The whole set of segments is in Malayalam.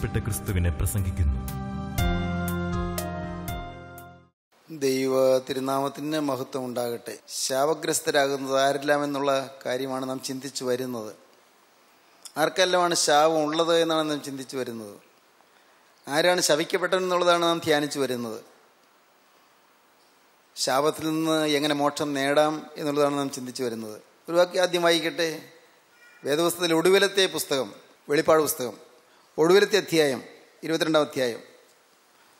പ്രിയപ്പെട്ട ക്രിസ്തുവിനെ പ്രസംഗിക്കുന്നു ദൈവ തിരുനാമത്തിന് മഹത്വം ഉണ്ടാകട്ടെ ശാവഗ്രസ്തരാകുന്നത് ആരെല്ലാം എന്നുള്ള കാര്യമാണ് നാം ചിന്തിച്ചു വരുന്നത് ആർക്കെല്ലാമാണ് ശാവം ഉള്ളത് എന്നാണ് നാം ചിന്തിച്ചു വരുന്നത് ആരാണ് ശവിക്കപ്പെട്ടതെന്നുള്ളതാണ് നാം ധ്യാനിച്ചു വരുന്നത് ശാപത്തിൽ നിന്ന് എങ്ങനെ മോക്ഷം നേടാം എന്നുള്ളതാണ് നാം ചിന്തിച്ചു വരുന്നത് ഒരു വാക്യം ആദ്യം വായിക്കട്ടെ വേദപുസ്തകത്തിൽ ഒടുവിലത്തെ പുസ്തകം വെളിപ്പാട് പുസ്തകം ഒടുവിലത്തെ അധ്യായം ഇരുപത്തിരണ്ടാം അധ്യായം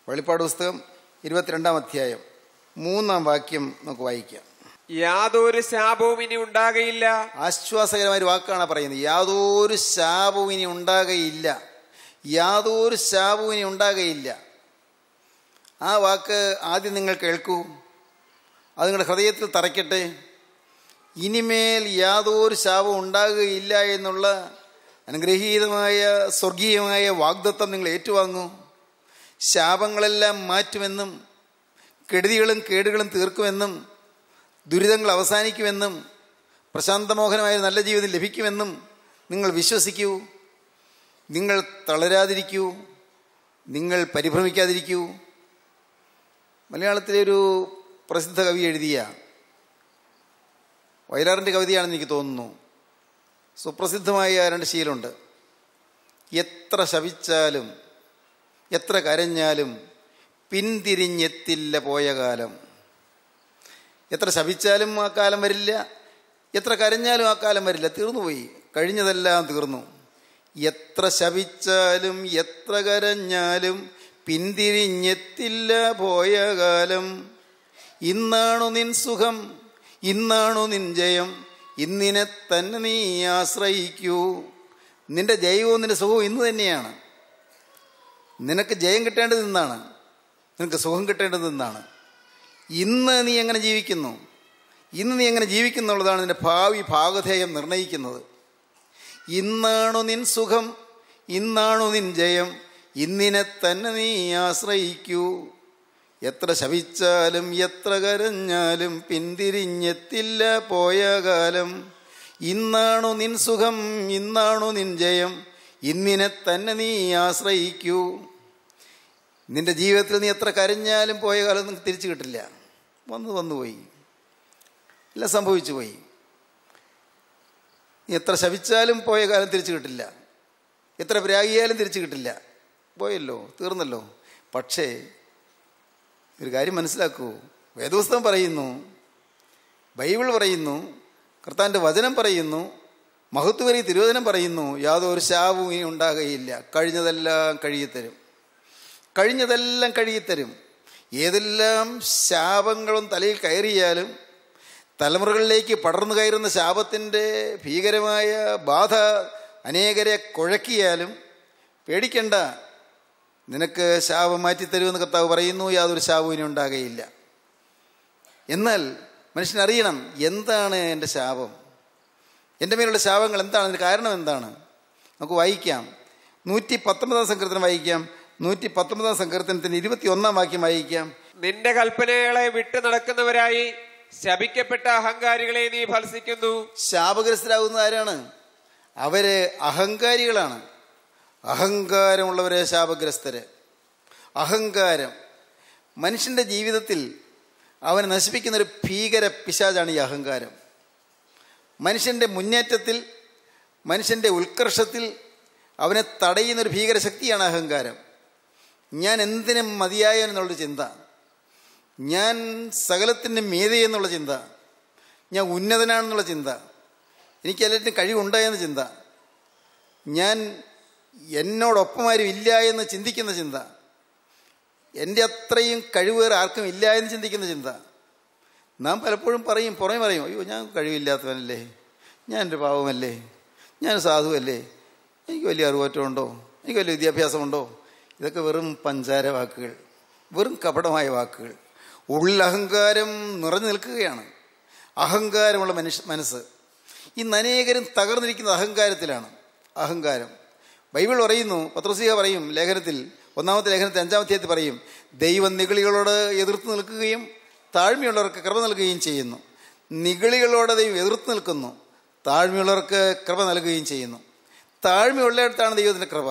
വെളിപ്പാട് പുസ്തകം ഇരുപത്തിരണ്ടാം അധ്യായം മൂന്നാം വാക്യം നമുക്ക് വായിക്കാം യാതൊരു ശാപവും ഇനി ഉണ്ടാകയില്ല ആശ്വാസകരമായ വാക്കാണ് പറയുന്നത് യാതൊരു ശാപവും ഇനി ഉണ്ടാകയില്ല യാതൊരു ശാപവും ഇനി ഉണ്ടാകയില്ല ആ വാക്ക് ആദ്യം നിങ്ങൾ കേൾക്കൂ അത് നിങ്ങളുടെ ഹൃദയത്തിൽ തറയ്ക്കട്ടെ ഇനിമേൽ യാതൊരു ശാപവും ഉണ്ടാകുകയില്ല എന്നുള്ള അനുഗ്രഹീതമായ സ്വർഗീയമായ വാഗ്ദത്വം നിങ്ങൾ ഏറ്റുവാങ്ങൂ ശാപങ്ങളെല്ലാം മാറ്റുമെന്നും കെടുതികളും കേടുകളും തീർക്കുമെന്നും ദുരിതങ്ങൾ അവസാനിക്കുമെന്നും പ്രശാന്തമോഹനമായ നല്ല ജീവിതം ലഭിക്കുമെന്നും നിങ്ങൾ വിശ്വസിക്കൂ നിങ്ങൾ തളരാതിരിക്കൂ നിങ്ങൾ പരിഭ്രമിക്കാതിരിക്കൂ മലയാളത്തിലെ ഒരു പ്രസിദ്ധ കവി എഴുതിയ വയലാറിൻ്റെ കവിതയാണെന്ന് എനിക്ക് തോന്നുന്നു സുപ്രസിദ്ധമായ രണ്ട് ശീലമുണ്ട് എത്ര ശവിച്ചാലും എത്ര കരഞ്ഞാലും പിന്തിരിഞ്ഞെത്തില്ല പോയ കാലം എത്ര ശവിച്ചാലും ആ കാലം വരില്ല എത്ര കരഞ്ഞാലും ആ കാലം വരില്ല തീർന്നുപോയി കഴിഞ്ഞതെല്ലാം തീർന്നു എത്ര ശവിച്ചാലും എത്ര കരഞ്ഞാലും പിന്തിരിഞ്ഞെത്തില്ല പോയ കാലം ഇന്നാണു നിൻ സുഖം ഇന്നാണു നിൻ ജയം ഇന്നിനെ തന്നെ നീ ആശ്രയിക്കൂ നിന്റെ ജയവും നിന്റെ സുഖവും ഇന്ന് തന്നെയാണ് നിനക്ക് ജയം കിട്ടേണ്ടത് ഇന്നാണ് നിനക്ക് സുഖം കിട്ടേണ്ടത് ഇന്നാണ് ഇന്ന് നീ എങ്ങനെ ജീവിക്കുന്നു ഇന്ന് നീ എങ്ങനെ ജീവിക്കുന്നുള്ളതാണ് നിന്റെ ഭാവി ഭാഗധേയം നിർണ്ണയിക്കുന്നത് ഇന്നാണു നിൻ സുഖം ഇന്നാണു നിൻ ജയം ഇന്നിനെ തന്നെ നീ ആശ്രയിക്കൂ എത്ര ശവിച്ചാലും എത്ര കരഞ്ഞാലും പിന്തിരിഞ്ഞെത്തില്ല പോയ കാലം ഇന്നാണു നിൻ സുഖം ഇന്നാണു നിൻ ജയം ഇന്നിനെ തന്നെ നീ ആശ്രയിക്കൂ നിന്റെ ജീവിതത്തിൽ നീ എത്ര കരഞ്ഞാലും പോയ കാലം നിനക്ക് തിരിച്ചു കിട്ടില്ല വന്ന് വന്നു പോയി എല്ലാം സംഭവിച്ചു പോയി നീ എത്ര ശവിച്ചാലും പോയ കാലം തിരിച്ചു കിട്ടില്ല എത്ര പ്രാഗിയാലും തിരിച്ചു കിട്ടില്ല പോയല്ലോ തീർന്നല്ലോ പക്ഷേ ഒരു കാര്യം മനസ്സിലാക്കൂ വേദപുസ്തകം പറയുന്നു ബൈബിൾ പറയുന്നു കർത്താൻ്റെ വചനം പറയുന്നു മഹത്വരി തിരുവചനം പറയുന്നു യാതൊരു ശാവും ഇനി ഉണ്ടാകുകയില്ല കഴിഞ്ഞതെല്ലാം കഴുകിത്തരും കഴിഞ്ഞതെല്ലാം കഴുകിത്തരും ഏതെല്ലാം ശാപങ്ങളും തലയിൽ കയറിയാലും തലമുറകളിലേക്ക് പടർന്നു കയറുന്ന ശാപത്തിൻ്റെ ഭീകരമായ ബാധ അനേകരെ കുഴക്കിയാലും പേടിക്കണ്ട നിനക്ക് ശാപം മാറ്റിത്തരുമെന്ന് കർത്താവ് പറയുന്നു യാതൊരു ശാപവും ഇനി ഉണ്ടാകുകയില്ല എന്നാൽ മനുഷ്യനറിയണം എന്താണ് എൻ്റെ ശാപം എൻ്റെ മേലുള്ള ശാപങ്ങൾ എന്താണ് അതിൻ്റെ കാരണം എന്താണ് നമുക്ക് വായിക്കാം നൂറ്റി പത്തൊമ്പതാം സങ്കീർത്തനം വായിക്കാം നൂറ്റി പത്തൊമ്പതാം സങ്കീർത്തനത്തിന് ഇരുപത്തി ഒന്നാം വാക്യം വായിക്കാം നിന്റെ കൽപ്പനകളെ വിട്ടു നടക്കുന്നവരായി ശപിക്കപ്പെട്ട അഹങ്കാരികളെ നീ ഫലസിക്കുന്നു ശാപഗ്രസ്തരാകുന്ന ആരാണ് അവര് അഹങ്കാരികളാണ് അഹങ്കാരമുള്ളവരെ ശാപഗ്രസ്തര് അഹങ്കാരം മനുഷ്യൻ്റെ ജീവിതത്തിൽ അവനെ നശിപ്പിക്കുന്നൊരു ഭീകര പിശാചാണ് ഈ അഹങ്കാരം മനുഷ്യൻ്റെ മുന്നേറ്റത്തിൽ മനുഷ്യൻ്റെ ഉത്കർഷത്തിൽ അവനെ തടയുന്നൊരു ഭീകര ശക്തിയാണ് അഹങ്കാരം ഞാൻ എന്തിനും മതിയായ ചിന്ത ഞാൻ സകലത്തിൻ്റെ മീതെ എന്നുള്ള ചിന്ത ഞാൻ ഉന്നതനാണെന്നുള്ള ചിന്ത എനിക്ക് എല്ലാറ്റിനും കഴിവുണ്ടായെന്ന ചിന്ത ഞാൻ എന്നോടൊപ്പമാരും ഇല്ല എന്ന് ചിന്തിക്കുന്ന ചിന്ത എൻ്റെ അത്രയും കഴിവേറെ ആർക്കും ഇല്ല എന്ന് ചിന്തിക്കുന്ന ചിന്ത നാം പലപ്പോഴും പറയും പുറമേ പറയും അയ്യോ ഞാൻ കഴിവില്ലാത്തവനല്ലേ ഞാൻ എൻ്റെ പാവമല്ലേ ഞാൻ സാധുവല്ലേ എനിക്ക് വലിയ അറിവറ്റമുണ്ടോ എനിക്ക് വലിയ വിദ്യാഭ്യാസമുണ്ടോ ഇതൊക്കെ വെറും പഞ്ചാര വാക്കുകൾ വെറും കപടമായ വാക്കുകൾ ഉള്ളഹങ്കാരം നിറഞ്ഞു നിൽക്കുകയാണ് അഹങ്കാരമുള്ള മനുഷ്യ മനസ്സ് ഇന്ന് അനേകരും തകർന്നിരിക്കുന്ന അഹങ്കാരത്തിലാണ് അഹങ്കാരം ബൈബിൾ പറയുന്നു പത്രസീഹ പറയും ലേഖനത്തിൽ ഒന്നാമത്തെ ലേഖനത്തിൽ അധ്യായത്തിൽ പറയും ദൈവം നിഗളികളോട് എതിർത്ത് നിൽക്കുകയും താഴ്മയുള്ളവർക്ക് കൃപ നൽകുകയും ചെയ്യുന്നു നിഗളികളോട് ദൈവം എതിർത്ത് നിൽക്കുന്നു താഴ്മയുള്ളവർക്ക് കൃപ നൽകുകയും ചെയ്യുന്നു താഴ്മയുള്ളയിടത്താണ് ദൈവത്തിൻ്റെ കൃപ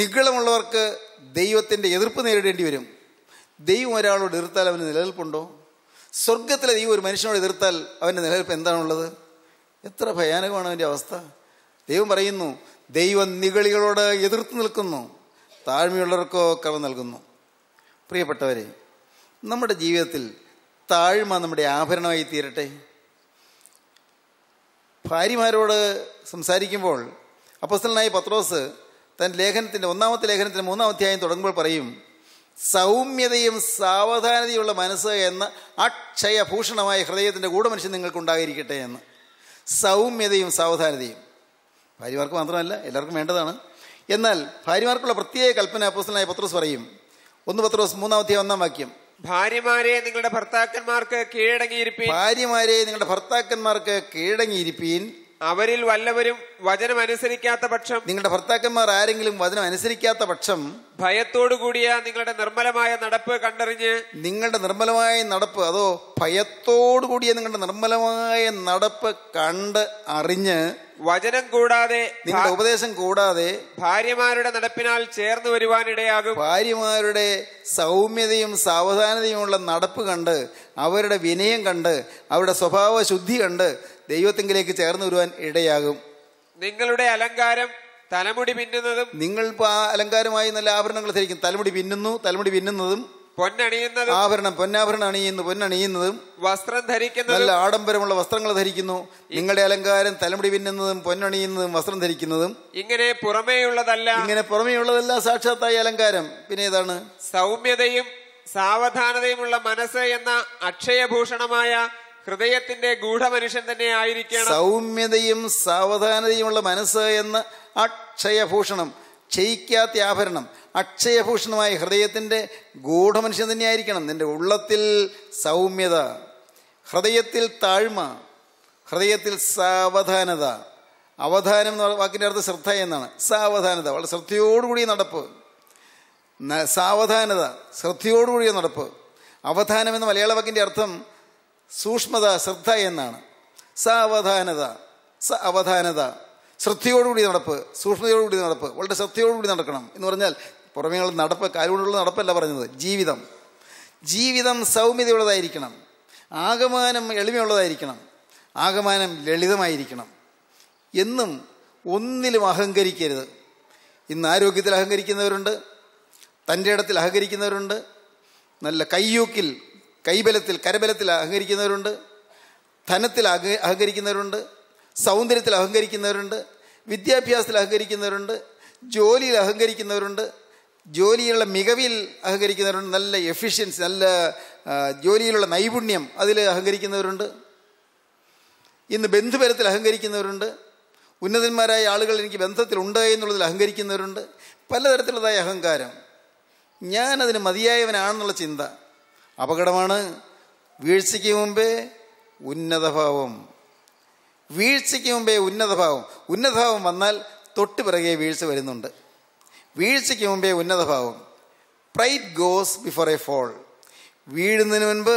നിഗളമുള്ളവർക്ക് ദൈവത്തിൻ്റെ എതിർപ്പ് നേരിടേണ്ടി വരും ദൈവം ഒരാളോട് എതിർത്താൽ അവന് നിലനിൽപ്പുണ്ടോ സ്വർഗത്തിലെ ദൈവം ഒരു മനുഷ്യനോട് എതിർത്താൽ അവൻ്റെ നിലനിൽപ്പ് എന്താണുള്ളത് എത്ര ഭയാനകമാണ് അവൻ്റെ അവസ്ഥ ദൈവം പറയുന്നു ദൈവം നികളികളോട് എതിർത്ത് നിൽക്കുന്നു താഴ്മയുള്ളവർക്കോ കവ നൽകുന്നു പ്രിയപ്പെട്ടവരെ നമ്മുടെ ജീവിതത്തിൽ താഴ്മ നമ്മുടെ ആഭരണമായി തീരട്ടെ ഭാര്യമാരോട് സംസാരിക്കുമ്പോൾ അപ്പസ്തലനായ പത്രോസ് തൻ്റെ ലേഖനത്തിൻ്റെ ഒന്നാമത്തെ ലേഖനത്തിൻ്റെ മൂന്നാം അധ്യായം തുടങ്ങുമ്പോൾ പറയും സൗമ്യതയും സാവധാനതയുള്ള മനസ്സ് എന്ന അക്ഷയഭൂഷണമായ ഹൃദയത്തിൻ്റെ മനുഷ്യൻ നിങ്ങൾക്കുണ്ടായിരിക്കട്ടെ എന്ന് സൗമ്യതയും സാവധാനതയും ഭാര്യമാർക്ക് മാത്രമല്ല എല്ലാവർക്കും വേണ്ടതാണ് എന്നാൽ ഭാര്യമാർക്കുള്ള പ്രത്യേക കൽപ്പന അപ്പോസ്റ്റലായ പത്രോസ് പറയും ഒന്ന് പത്രോസ് മൂന്നാമത്തെ ഒന്നാം വാക്യം ഭാര്യമാരെ നിങ്ങളുടെ ഭർത്താക്കന്മാർക്ക് കീഴടങ്ങിയിരിപ്പീൻ ഭാര്യമാരെ നിങ്ങളുടെ ഭർത്താക്കന്മാർക്ക് കീഴടങ്ങിയിരിപ്പീൻ അവരിൽ വല്ലവരും വചനം അനുസരിക്കാത്ത പക്ഷം നിങ്ങളുടെ ഭർത്താക്കന്മാർ ആരെങ്കിലും വചനം അനുസരിക്കാത്ത പക്ഷം ഭയത്തോടുകൂടിയ നിങ്ങളുടെ നിർമ്മലമായ നടപ്പ് കണ്ടറിഞ്ഞ് നിങ്ങളുടെ നിർമ്മലമായ നടപ്പ് അതോ ഭയത്തോടുകൂടിയ നിങ്ങളുടെ നിർമ്മലമായ നടപ്പ് കണ്ട് അറിഞ്ഞ് വചനം കൂടാതെ നിങ്ങളുടെ ഉപദേശം കൂടാതെ ഭാര്യമാരുടെ നടപ്പിനാൽ ചേർന്ന് വരുവാനിടയാകും ഭാര്യമാരുടെ സൗമ്യതയും ഉള്ള നടപ്പ് കണ്ട് അവരുടെ വിനയം കണ്ട് അവരുടെ സ്വഭാവ ശുദ്ധി കണ്ട് ദൈവത്തെങ്കിലേക്ക് ചേർന്ന് വരുവാൻ ഇടയാകും നിങ്ങളുടെ അലങ്കാരം തലമുടി പിന്നുന്നതും നിങ്ങൾ ഇപ്പൊ ആ അലങ്കാരമായി നല്ല ആഭരണങ്ങൾ ധരിക്കും തലമുടി പിന്നുന്നു തലമുടി പിന്നുന്നതും പൊന്നണിയുന്നതും ആഭരണം പൊന്നാഭരണം അണിയുന്നു പൊന്നണിയുന്നതും വസ്ത്രം ധരിക്കുന്നത് നല്ല ആഡംബരമുള്ള വസ്ത്രങ്ങൾ ധരിക്കുന്നു നിങ്ങളുടെ അലങ്കാരം തലമുടി പിന്നുന്നതും പൊന്നണിയുന്നതും വസ്ത്രം ധരിക്കുന്നതും ഇങ്ങനെ പുറമേയുള്ളതല്ല ഇങ്ങനെ പുറമേയുള്ളതല്ല സാക്ഷാത്തായ അലങ്കാരം പിന്നെ ഏതാണ് സൗമ്യതയും സാവധാനതയുമുള്ള മനസ്സ് എന്ന അക്ഷയഭൂഷണമായ ഹൃദയത്തിന്റെ ഗൂഢമനുഷ്യൻ തന്നെ ആയിരിക്കണം സൗമ്യതയും സാവധാനതയുമുള്ള മനസ്സ് എന്ന അക്ഷയഭൂഷണം ക്ഷയിക്കാത്ത ആഭരണം അക്ഷയഭൂഷണമായ ഹൃദയത്തിന്റെ ഗൂഢമനുഷ്യൻ തന്നെ ആയിരിക്കണം നിന്റെ ഉള്ളത്തിൽ സൗമ്യത ഹൃദയത്തിൽ താഴ്മ ഹൃദയത്തിൽ സാവധാനത അവധാനം എന്ന് വാക്കിൻ്റെ അർത്ഥം ശ്രദ്ധ എന്നാണ് സാവധാനത വളരെ ശ്രദ്ധയോടുകൂടിയ നടപ്പ് സാവധാനത ശ്രദ്ധയോടുകൂടിയ നടപ്പ് അവധാനം എന്ന മലയാള വാക്കിൻ്റെ അർത്ഥം സൂക്ഷ്മത ശ്രദ്ധ എന്നാണ് സ അവധാനത സ അവധാനത ശ്രദ്ധയോടുകൂടി നടപ്പ് സൂക്ഷ്മതയോടുകൂടി നടപ്പ് വളരെ ശ്രദ്ധയോടുകൂടി നടക്കണം എന്ന് പറഞ്ഞാൽ ഉള്ള നടപ്പ് കാര്യമുള്ള നടപ്പല്ല പറഞ്ഞത് ജീവിതം ജീവിതം സൗമ്യതയുള്ളതായിരിക്കണം ആകമാനം എളിമയുള്ളതായിരിക്കണം ആകമാനം ലളിതമായിരിക്കണം എന്നും ഒന്നിലും അഹങ്കരിക്കരുത് ഇന്ന് ആരോഗ്യത്തിൽ അഹങ്കരിക്കുന്നവരുണ്ട് തൻ്റെ ഇടത്തിൽ അഹങ്കരിക്കുന്നവരുണ്ട് നല്ല കയ്യൂക്കിൽ കൈബലത്തിൽ കരബലത്തിൽ അഹങ്കരിക്കുന്നവരുണ്ട് ധനത്തിൽ അഹങ്കരിക്കുന്നവരുണ്ട് സൗന്ദര്യത്തിൽ അഹങ്കരിക്കുന്നവരുണ്ട് വിദ്യാഭ്യാസത്തിൽ അഹങ്കരിക്കുന്നവരുണ്ട് ജോലിയിൽ അഹങ്കരിക്കുന്നവരുണ്ട് ജോലിയിലുള്ള മികവിൽ അഹങ്കരിക്കുന്നവരുണ്ട് നല്ല എഫിഷ്യൻസി നല്ല ജോലിയിലുള്ള നൈപുണ്യം അതിൽ അഹങ്കരിക്കുന്നവരുണ്ട് ഇന്ന് ബന്ധുബലത്തിൽ അഹങ്കരിക്കുന്നവരുണ്ട് ഉന്നതന്മാരായ ആളുകൾ എനിക്ക് ബന്ധത്തിൽ ഉണ്ട് എന്നുള്ളതിൽ അഹങ്കരിക്കുന്നവരുണ്ട് പലതരത്തിലുള്ളതായ അഹങ്കാരം ഞാനതിന് മതിയായവനാണെന്നുള്ള ചിന്ത അപകടമാണ് വീഴ്ചയ്ക്ക് മുമ്പേ ഉന്നതഭാവം വീഴ്ചയ്ക്ക് മുമ്പേ ഉന്നതഭാവം ഉന്നതഭാവം വന്നാൽ തൊട്ട് പിറകെ വീഴ്ച വരുന്നുണ്ട് വീഴ്ചയ്ക്ക് മുമ്പേ ഉന്നതഭാവം pride goes before a fall വീഴുന്നതിന് മുൻപ്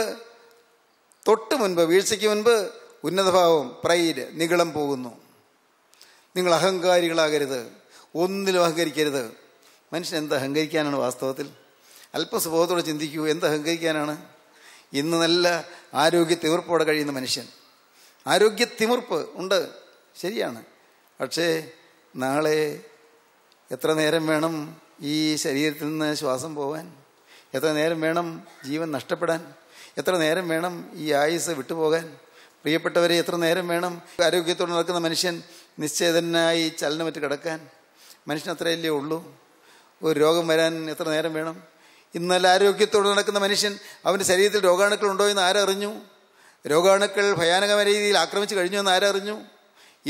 തൊട്ട് മുൻപ് വീഴ്ചയ്ക്ക് മുൻപ് ഉന്നതഭാവം പ്രൈഡ് നികളം പോകുന്നു നിങ്ങൾ അഹങ്കാരികളാകരുത് ഒന്നിലും അഹങ്കരിക്കരുത് മനുഷ്യൻ എന്ത് അഹങ്കരിക്കാനാണ് വാസ്തവത്തിൽ അല്പസ്വഭാവത്തോടെ ചിന്തിക്കൂ എന്ത് അഹങ്കരിക്കാനാണ് ഇന്ന് നല്ല ആരോഗ്യ തിമിർപ്പോടെ കഴിയുന്ന മനുഷ്യൻ ആരോഗ്യ തിമിർപ്പ് ഉണ്ട് ശരിയാണ് പക്ഷേ നാളെ എത്ര നേരം വേണം ഈ ശരീരത്തിൽ നിന്ന് ശ്വാസം പോവാൻ എത്ര നേരം വേണം ജീവൻ നഷ്ടപ്പെടാൻ എത്ര നേരം വേണം ഈ ആയുസ് വിട്ടുപോകാൻ പ്രിയപ്പെട്ടവരെ എത്ര നേരം വേണം ആരോഗ്യത്തോടെ നടക്കുന്ന മനുഷ്യൻ നിശ്ചേതനായി ചലനമറ്റ് കിടക്കാൻ മനുഷ്യൻ അത്രയല്ലേ ഉള്ളൂ ഒരു രോഗം വരാൻ എത്ര നേരം വേണം ഇന്ന് നല്ല ആരോഗ്യത്തോടെ നടക്കുന്ന മനുഷ്യൻ അവൻ്റെ ശരീരത്തിൽ രോഗാണുക്കൾ ഉണ്ടോ എന്ന് ആരറിഞ്ഞു രോഗാണുക്കൾ ഭയാനകമായ രീതിയിൽ ആക്രമിച്ചു കഴിഞ്ഞു എന്ന് ആരറിഞ്ഞു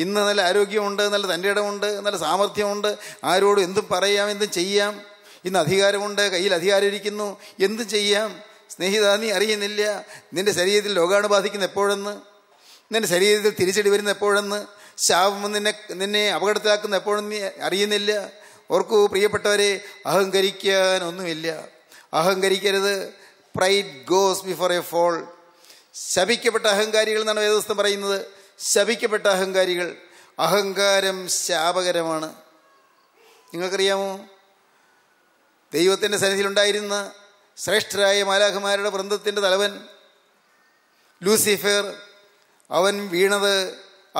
ഇന്ന് നല്ല ആരോഗ്യമുണ്ട് നല്ല തൻ്റെ ഇടമുണ്ട് നല്ല സാമർഥ്യമുണ്ട് ആരോടും എന്തും പറയാം എന്തും ചെയ്യാം ഇന്ന് അധികാരമുണ്ട് കയ്യിൽ അധികാരം ഇരിക്കുന്നു എന്തും ചെയ്യാം സ്നേഹിത നീ അറിയുന്നില്ല നിൻ്റെ ശരീരത്തിൽ രോഗാണു ബാധിക്കുന്ന എപ്പോഴെന്ന് നിൻ്റെ ശരീരത്തിൽ തിരിച്ചടി വരുന്ന എപ്പോഴെന്ന് ശാപം നിന്നെ നിന്നെ അപകടത്തിലാക്കുന്ന എപ്പോഴെന്ന് നീ അറിയുന്നില്ല ഓർക്കൂ പ്രിയപ്പെട്ടവരെ അഹങ്കരിക്കാനൊന്നുമില്ല അഹങ്കരിക്കരുത് pride goes before a fall ശപിക്കപ്പെട്ട അഹങ്കാരികൾ എന്നാണ് വേദസ്ഥം പറയുന്നത് ശപിക്കപ്പെട്ട അഹങ്കാരികൾ അഹങ്കാരം ശാപകരമാണ് നിങ്ങൾക്കറിയാമോ ദൈവത്തിൻ്റെ സന്നിധിയിലുണ്ടായിരുന്ന ശ്രേഷ്ഠരായ മാലാഖമാരുടെ വൃന്ദത്തിൻ്റെ തലവൻ ലൂസിഫർ അവൻ വീണത്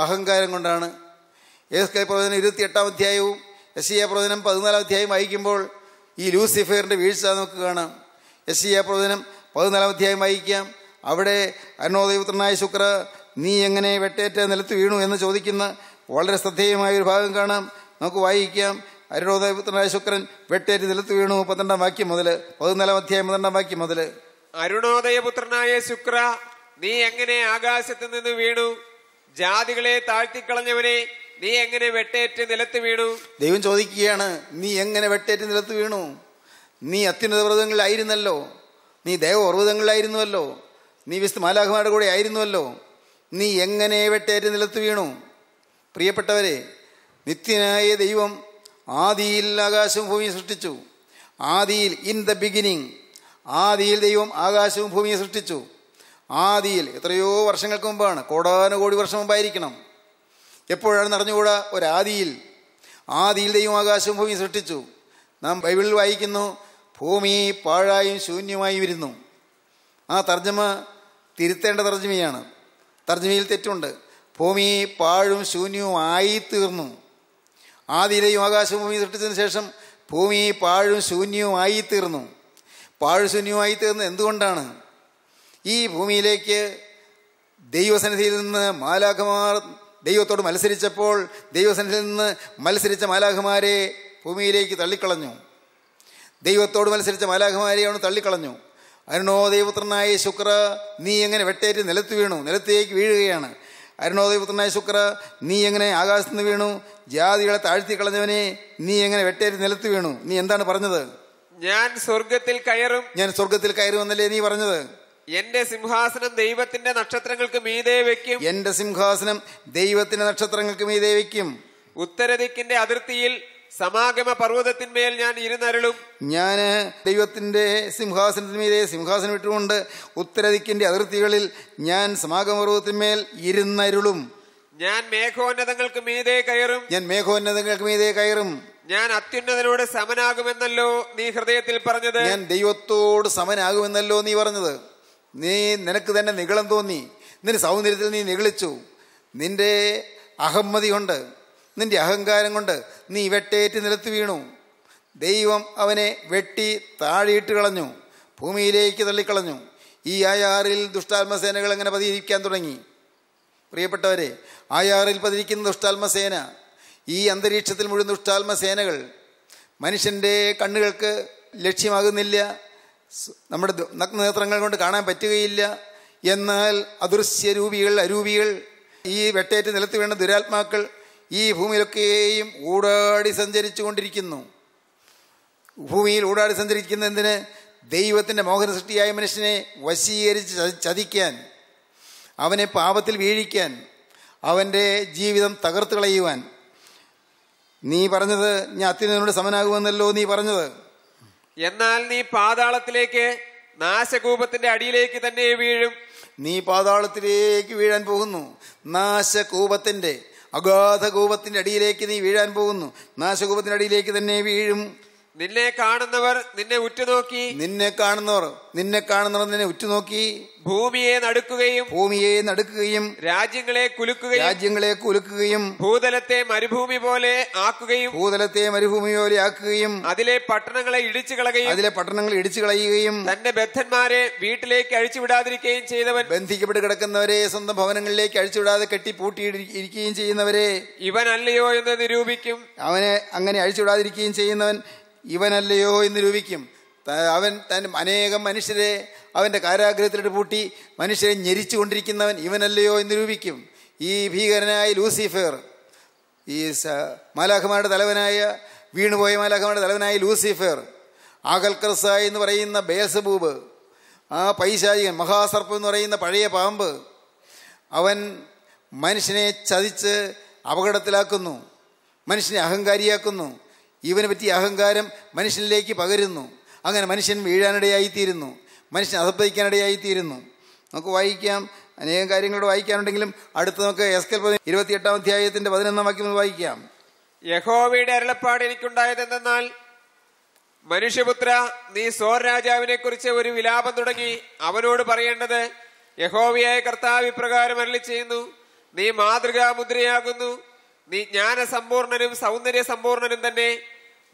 അഹങ്കാരം കൊണ്ടാണ് എസ് കെ പ്രവചനം ഇരുപത്തിയെട്ടാം അധ്യായവും എസ് എ പ്രവചനം പതിനാലാം അധ്യായം വായിക്കുമ്പോൾ ഈ ലൂസിഫറിൻ്റെ വീഴ്ച നമുക്ക് കാണാം എസ് ഇ പ്രവചനം പതിനാലാം അധ്യായം വായിക്കാം അവിടെ അരുണോദയപുത്രനായ ശുക്ര നീ എങ്ങനെ വെട്ടേറ്റ നിലത്ത് വീണു എന്ന് ചോദിക്കുന്ന വളരെ ശ്രദ്ധേയമായ ഒരു ഭാഗം കാണാം നമുക്ക് വായിക്കാം അരുണോദയപുത്രനായ ശുക്രൻ വെട്ടേറ്റ് നിലത്ത് വീണു പന്ത്രണ്ടാം വാക്യം മുതൽ പതിനാലാം അധ്യായം പന്ത്രണ്ടാം വാക്യം മുതൽ അരുണോദയപുത്രനായ ശുക്ര നീ എങ്ങനെ ആകാശത്ത് നിന്ന് വീണു ജാതികളെ താഴ്ത്തിക്കളഞ്ഞവനെ നീ എങ്ങനെ വെട്ടേറ്റ് നിലത്ത് വീണു ദൈവം ചോദിക്കുകയാണ് നീ എങ്ങനെ വെട്ടേറ്റ് നിലത്ത് വീണു നീ അത്യുന്നത വ്രതങ്ങളിലായിരുന്നല്ലോ നീ ദേവോർവ്വതങ്ങളിലായിരുന്നുവല്ലോ നീ വിശുദ്ധ മാലാഖമാരുടെ കൂടെ ആയിരുന്നുവല്ലോ നീ എങ്ങനെ വെട്ടേറ്റ് നിലത്ത് വീണു പ്രിയപ്പെട്ടവരെ നിത്യനായ ദൈവം ആദിയിൽ ആകാശവും ഭൂമിയും സൃഷ്ടിച്ചു ആദിയിൽ ഇൻ ദ ബിഗിനിങ് ആദിയിൽ ദൈവം ആകാശവും ഭൂമിയും സൃഷ്ടിച്ചു ആദിയിൽ എത്രയോ വർഷങ്ങൾക്ക് മുമ്പാണ് കോടാനുകോടി വർഷം മുമ്പായിരിക്കണം എപ്പോഴാണ് അറിഞ്ഞുകൂടാ ഒരാദിയിൽ ആദിയിൽ ദൈവം ആകാശവും ഭൂമി സൃഷ്ടിച്ചു നാം ബൈബിളിൽ വായിക്കുന്നു ഭൂമി പാഴായും ശൂന്യമായി വരുന്നു ആ തർജ്ജമ തിരുത്തേണ്ട തർജ്ജമയാണ് തർജ്ജമയിൽ തെറ്റുണ്ട് ഭൂമി പാഴും ശൂന്യവും ആയി തീർന്നു ആദിയിലെയും ആകാശവും ഭൂമി സൃഷ്ടിച്ചതിന് ശേഷം ഭൂമി പാഴും ശൂന്യവും ആയി തീർന്നു പാഴും ശൂന്യവുമായി തീർന്നു എന്തുകൊണ്ടാണ് ഈ ഭൂമിയിലേക്ക് ദൈവസന്നിധിയിൽ നിന്ന് മാലാഖമാർ ദൈവത്തോട് മത്സരിച്ചപ്പോൾ ദൈവസന്നിധിയിൽ നിന്ന് മത്സരിച്ച മാലാഖമാരെ ഭൂമിയിലേക്ക് തള്ളിക്കളഞ്ഞു ദൈവത്തോട് മത്സരിച്ച മാലാഖമാരെയാണ് തള്ളിക്കളഞ്ഞു അരുണോ ശുക്ര നീ എങ്ങനെ വെട്ടേറ്റ് നിലത്ത് വീണു നിലത്തേക്ക് വീഴുകയാണ് അരുണോ ശുക്ര നീ എങ്ങനെ ആകാശത്ത് നിന്ന് വീണു ജാതികളെ താഴ്ത്തി കളഞ്ഞവനെ നീ എങ്ങനെ വെട്ടേറ്റ് നിലത്ത് വീണു നീ എന്താണ് പറഞ്ഞത് ഞാൻ സ്വർഗത്തിൽ കയറും ഞാൻ സ്വർഗത്തിൽ കയറുമെന്നല്ലേ നീ പറഞ്ഞത് എന്റെ സിംഹാസനം ദൈവത്തിന്റെ നക്ഷത്രങ്ങൾക്ക് മീതെ വെക്കും എന്റെ സിംഹാസനം ദൈവത്തിന്റെ നക്ഷത്രങ്ങൾക്ക് മീതെ വെക്കും ഉത്തരദിക്കിന്റെ അതിർത്തിയിൽ സമാഗമ പർവ്വതത്തിന്മേൽ ഞാൻ ഇരുന്നരളും ഞാൻ ദൈവത്തിന്റെ സിംഹാസനത്തിന്മീതെ സിംഹാസനം ഇട്ടുകൊണ്ട് ഉത്തരദിക്കിന്റെ അതിർത്തികളിൽ ഞാൻ സമാഗമ പർവ്വതത്തിന്മേൽ ഇരുന്നരുളും ഞാൻ മേഘോന്നതങ്ങൾക്ക് മീതെ കയറും ഞാൻ മേഘോന്നതങ്ങൾക്ക് മീതെ കയറും ഞാൻ അത്യുന്നതനോട് സമനാകുമെന്നല്ലോ നീ ഹൃദയത്തിൽ പറഞ്ഞത് ഞാൻ ദൈവത്തോട് സമനാകുമെന്നല്ലോ നീ പറഞ്ഞത് നീ നിനക്ക് തന്നെ നികളം തോന്നി നിന്റെ സൗന്ദര്യത്തിൽ നീ നികളിച്ചു നിന്റെ അഹമ്മതി കൊണ്ട് നിന്റെ അഹങ്കാരം കൊണ്ട് നീ വെട്ടേറ്റ് നിലത്ത് വീണു ദൈവം അവനെ വെട്ടി താഴെയിട്ട് കളഞ്ഞു ഭൂമിയിലേക്ക് തള്ളിക്കളഞ്ഞു ഈ ആയാറിൽ ദുഷ്ടാത്മസേനകൾ എങ്ങനെ പതിയിരിക്കാൻ തുടങ്ങി പ്രിയപ്പെട്ടവരെ ആയാറിൽ പതിയിരിക്കുന്ന ദുഷ്ടാത്മസേന ഈ അന്തരീക്ഷത്തിൽ മുഴുവൻ ദുഷ്ടാത്മസേനകൾ മനുഷ്യൻ്റെ കണ്ണുകൾക്ക് ലക്ഷ്യമാകുന്നില്ല നമ്മുടെ നഗ്നേത്രങ്ങൾ കൊണ്ട് കാണാൻ പറ്റുകയില്ല എന്നാൽ അദൃശ്യരൂപികൾ അരൂപികൾ ഈ വെട്ടേറ്റ് നിലത്ത് വേണ്ട ദുരാത്മാക്കൾ ഈ ഭൂമിയിലൊക്കെയും ഊടാടി സഞ്ചരിച്ചു കൊണ്ടിരിക്കുന്നു ഭൂമിയിൽ ഊടാടി സഞ്ചരിക്കുന്ന എന്തിന് ദൈവത്തിൻ്റെ മോഹന സൃഷ്ടിയായ മനുഷ്യനെ വശീകരിച്ച് ചതിക്കാൻ അവനെ പാപത്തിൽ വീഴിക്കാൻ അവൻ്റെ ജീവിതം തകർത്ത് കളയുവാൻ നീ പറഞ്ഞത് ഞാൻ അത്യനോട് സമനാകുമെന്നല്ലോ നീ പറഞ്ഞത് എന്നാൽ നീ പാതാളത്തിലേക്ക് നാശകൂപത്തിന്റെ അടിയിലേക്ക് തന്നെ വീഴും നീ പാതാളത്തിലേക്ക് വീഴാൻ പോകുന്നു നാശകൂപത്തിന്റെ അഗാധകൂപത്തിന്റെ അടിയിലേക്ക് നീ വീഴാൻ പോകുന്നു നാശകൂപത്തിന്റെ അടിയിലേക്ക് തന്നെ വീഴും നിന്നെ കാണുന്നവർ നിന്നെ ഉറ്റുനോക്കി നിന്നെ കാണുന്നവർ നിന്നെ കാണുന്നവർ നിന്നെ ഉറ്റുനോക്കി ഭൂമിയെ നടുക്കുകയും ഭൂമിയെ നടുക്കുകയും രാജ്യങ്ങളെ കുലുക്കുകയും രാജ്യങ്ങളെ കുലുക്കുകയും ഭൂതലത്തെ മരുഭൂമി പോലെ ആക്കുകയും ഭൂതലത്തെ മരുഭൂമി പോലെ ആക്കുകയും അതിലെ പട്ടണങ്ങളെ ഇടിച്ചു കളയുകയും അതിലെ പട്ടണങ്ങൾ ഇടിച്ചു കളയുകയും തന്റെ ബദ്ധന്മാരെ വീട്ടിലേക്ക് അഴിച്ചുവിടാതിരിക്കുകയും ചെയ്തവൻ ബന്ധിക്കപ്പെട്ട് കിടക്കുന്നവരെ സ്വന്തം ഭവനങ്ങളിലേക്ക് അഴിച്ചുവിടാതെ കെട്ടി പൂട്ടിയിരിക്കുകയും ചെയ്യുന്നവരെ ഇവനല്ലയോ എന്ന് നിരൂപിക്കും അവനെ അങ്ങനെ അഴിച്ചുവിടാതിരിക്കുകയും ചെയ്യുന്നവൻ ഇവനല്ലയോ എന്ന് രൂപിക്കും അവൻ തൻ അനേകം മനുഷ്യരെ അവൻ്റെ കാരാഗ്രഹത്തിലിട്ട് പൂട്ടി മനുഷ്യരെ ഞെരിച്ചു കൊണ്ടിരിക്കുന്നവൻ ഇവനല്ലയോ എന്ന് രൂപിക്കും ഈ ഭീകരനായ ലൂസിഫർ ഈ മാലാഖമാരുടെ തലവനായ വീണുപോയ മാലാഖമാരുടെ തലവനായ ലൂസിഫർ ആകൽക്കർസ എന്ന് പറയുന്ന ബേസബൂബ് ആ പൈശാചികൻ മഹാസർപ്പം എന്ന് പറയുന്ന പഴയ പാമ്പ് അവൻ മനുഷ്യനെ ചതിച്ച് അപകടത്തിലാക്കുന്നു മനുഷ്യനെ അഹങ്കാരിയാക്കുന്നു ഇവനെ പറ്റി അഹങ്കാരം മനുഷ്യനിലേക്ക് പകരുന്നു അങ്ങനെ മനുഷ്യൻ വീഴാനിടയായിത്തീരുന്നു മനുഷ്യൻ അസംഭവിക്കാനിടയായിത്തീരുന്നു നമുക്ക് വായിക്കാം അനേകം കാര്യങ്ങളോട് വായിക്കാനുണ്ടെങ്കിലും അടുത്ത് നമുക്ക് എസ്കൽ ഇരുപത്തിയെട്ടാം അധ്യായത്തിന്റെ പതിനൊന്നാം വാക്യം വായിക്കാം യഹോവയുടെ അരുളപ്പാട് എന്തെന്നാൽ മനുഷ്യപുത്ര നീ സോർ രാജാവിനെ കുറിച്ച് ഒരു വിലാപം തുടങ്ങി അവനോട് പറയേണ്ടത് യഹോവയായ കർത്താവ് ഇപ്രകാരം അരളി ചെയ്യുന്നു നീ മുദ്രയാകുന്നു നീ ജ്ഞാനസമ്പൂർണനും സൗന്ദര്യ സമ്പൂർണനും തന്നെ